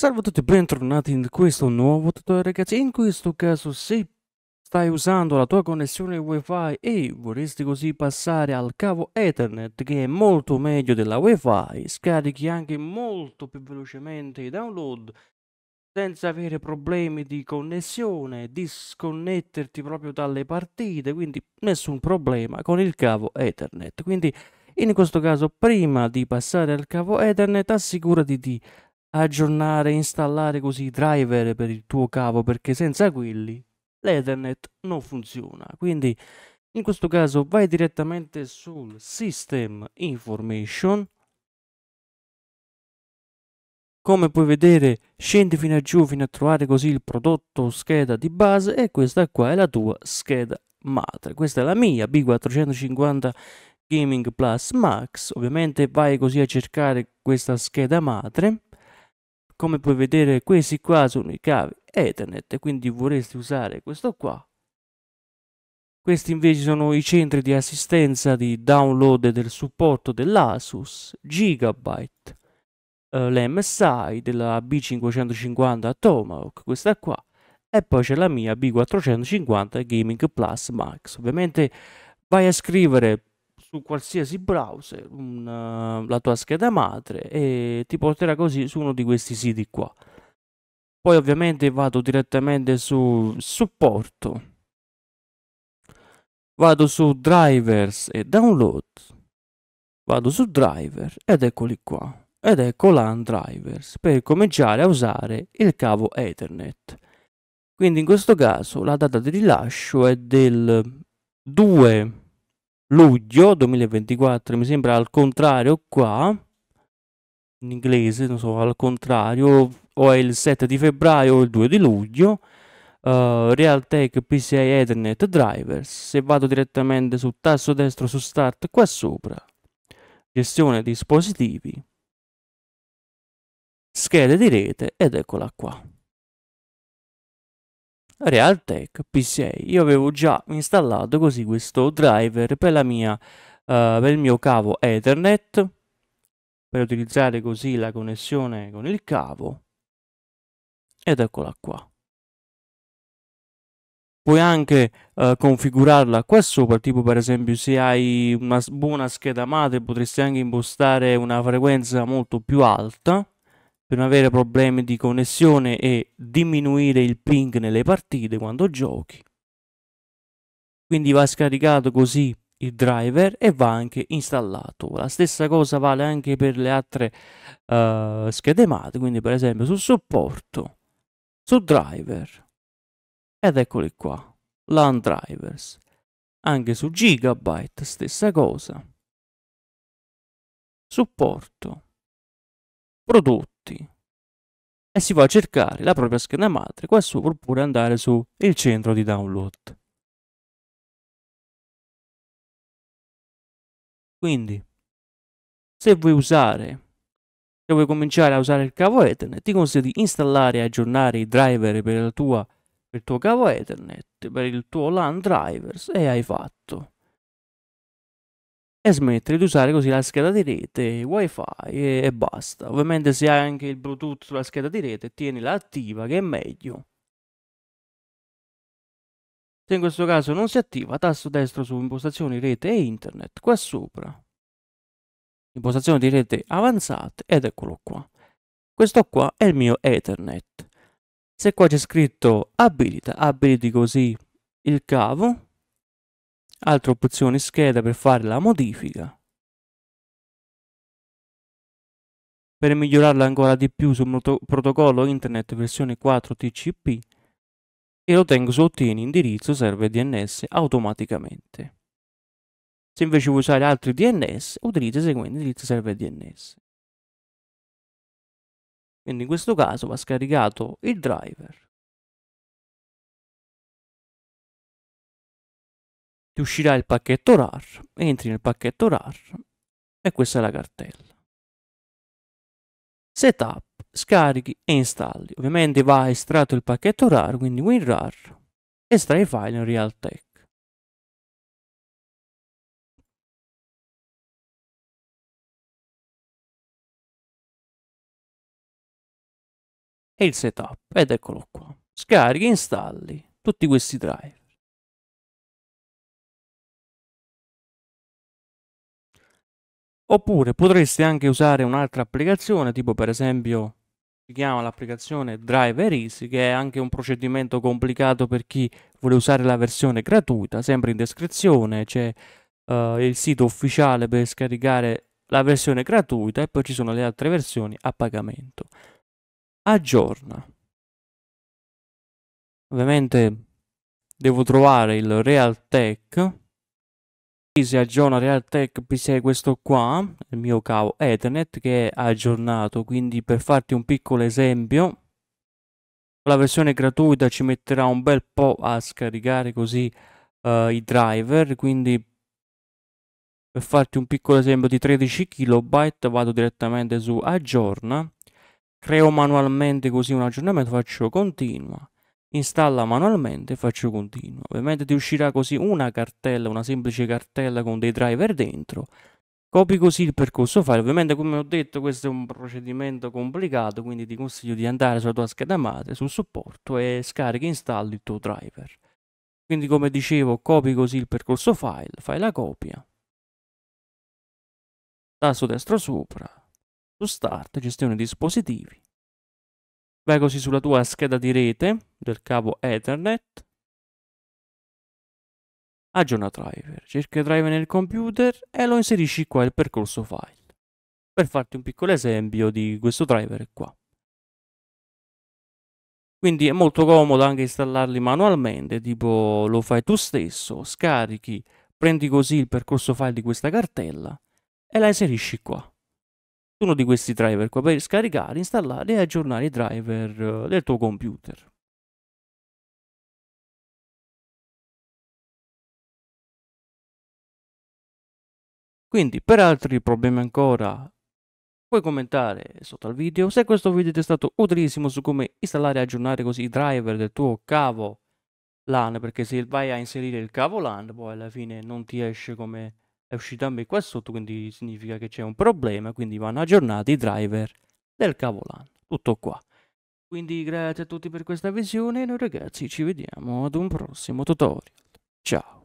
Salve a tutti e bentornati in questo nuovo tutorial ragazzi, in questo caso se stai usando la tua connessione wifi e vorresti così passare al cavo ethernet che è molto meglio della wifi, scarichi anche molto più velocemente i download senza avere problemi di connessione, disconnetterti proprio dalle partite, quindi nessun problema con il cavo ethernet, quindi in questo caso prima di passare al cavo ethernet assicurati di aggiornare, e installare così i driver per il tuo cavo perché senza quelli l'Ethernet non funziona. Quindi in questo caso vai direttamente sul System Information. Come puoi vedere scendi fino a giù fino a trovare così il prodotto scheda di base e questa qua è la tua scheda madre. Questa è la mia B450 Gaming Plus Max. Ovviamente vai così a cercare questa scheda madre come puoi vedere questi qua sono i cavi Ethernet quindi vorresti usare questo qua questi invece sono i centri di assistenza di download del supporto dell'Asus, Gigabyte, eh, l'MSI della B550 Tomahawk, questa qua, e poi c'è la mia B450 Gaming Plus Max. Ovviamente vai a scrivere su qualsiasi browser un, uh, la tua scheda madre e ti porterà così su uno di questi siti qua. Poi ovviamente vado direttamente su supporto, vado su drivers e download, vado su driver ed eccoli qua. Ed ecco LAN drivers per cominciare a usare il cavo Ethernet. Quindi in questo caso la data di rilascio è del 2 luglio 2024 mi sembra al contrario qua in inglese non so al contrario o è il 7 di febbraio o il 2 di luglio uh, Realtek PCI Ethernet drivers se vado direttamente sul tasto destro su start qua sopra gestione dispositivi schede di rete ed eccola qua Realtek P6 io avevo già installato così questo driver per, mia, uh, per il mio cavo Ethernet per utilizzare così la connessione con il cavo ed eccola qua puoi anche eh, configurarla qua sopra tipo per esempio se hai una buona scheda madre potresti anche impostare una frequenza molto più alta per non avere problemi di connessione e diminuire il ping nelle partite quando giochi. Quindi va scaricato così il driver e va anche installato. La stessa cosa vale anche per le altre uh, schede mate, quindi per esempio sul supporto, su driver ed eccoli qua, LAN drivers. Anche su Gigabyte stessa cosa. Supporto prodotti e si va a cercare la propria scheda madre qua su oppure andare su il centro di download. Quindi se vuoi usare se vuoi cominciare a usare il cavo Ethernet, ti consiglio di installare e aggiornare i driver per, tua, per il tuo cavo Ethernet, per il tuo LAN drivers e hai fatto e smettere di usare così la scheda di rete, wifi e, e basta. Ovviamente se hai anche il Bluetooth sulla scheda di rete, tienila attiva che è meglio. Se in questo caso non si attiva, tasto destro su impostazioni rete e internet, qua sopra. Impostazioni di rete avanzate ed eccolo qua. Questo qua è il mio Ethernet. Se qua c'è scritto abilita, abiliti così il cavo altra opzione scheda per fare la modifica per migliorarla ancora di più sul protocollo internet versione 4 TCP e lo tengo su ottieni indirizzo server DNS automaticamente. Se invece vuoi usare altri DNS, utilizza i seguenti indirizzi server DNS. Quindi in questo caso va scaricato il driver ti uscirà il pacchetto RAR, entri nel pacchetto RAR e questa è la cartella. Setup, scarichi e installi. Ovviamente va estratto il pacchetto RAR, quindi WinRAR, estrai i file in Realtek. E il setup, ed eccolo qua. Scarichi, installi tutti questi drive. Oppure potreste anche usare un'altra applicazione, tipo per esempio si chiama l'applicazione Driver Easy, che è anche un procedimento complicato per chi vuole usare la versione gratuita, sempre in descrizione c'è uh, il sito ufficiale per scaricare la versione gratuita e poi ci sono le altre versioni a pagamento. Aggiorna. Ovviamente devo trovare il Realtek si aggiorna Realtek P6 questo qua il mio cavo Ethernet che è aggiornato quindi per farti un piccolo esempio la versione gratuita ci metterà un bel po' a scaricare così uh, i driver quindi per farti un piccolo esempio di 13 KB vado direttamente su aggiorna creo manualmente così un aggiornamento faccio continua installa manualmente e faccio continuo. Ovviamente ti uscirà così una cartella, una semplice cartella con dei driver dentro. Copi così il percorso file. Ovviamente come ho detto questo è un procedimento complicato, quindi ti consiglio di andare sulla tua scheda madre, sul supporto e scarichi e installi il tuo driver. Quindi come dicevo copi così il percorso file, fai la copia. Tasto destro sopra, su start, gestione dispositivi vai così sulla tua scheda di rete del cavo Ethernet, aggiorna driver, cerca driver nel computer e lo inserisci qua il percorso file. Per farti un piccolo esempio di questo driver qua. Quindi è molto comodo anche installarli manualmente, tipo lo fai tu stesso, scarichi, prendi così il percorso file di questa cartella e la inserisci qua uno di questi driver qua per scaricare, installare e aggiornare i driver eh, del tuo computer. Quindi per altri problemi ancora puoi commentare sotto al video se questo video ti è stato utilissimo su come installare e aggiornare così i driver del tuo cavo LAN perché se vai a inserire il cavo LAN poi alla fine non ti esce come è uscito a me qua sotto, quindi significa che c'è un problema, quindi vanno aggiornati i driver del cavolan. Tutto qua. Quindi grazie a tutti per questa visione e noi ragazzi ci vediamo ad un prossimo tutorial. Ciao!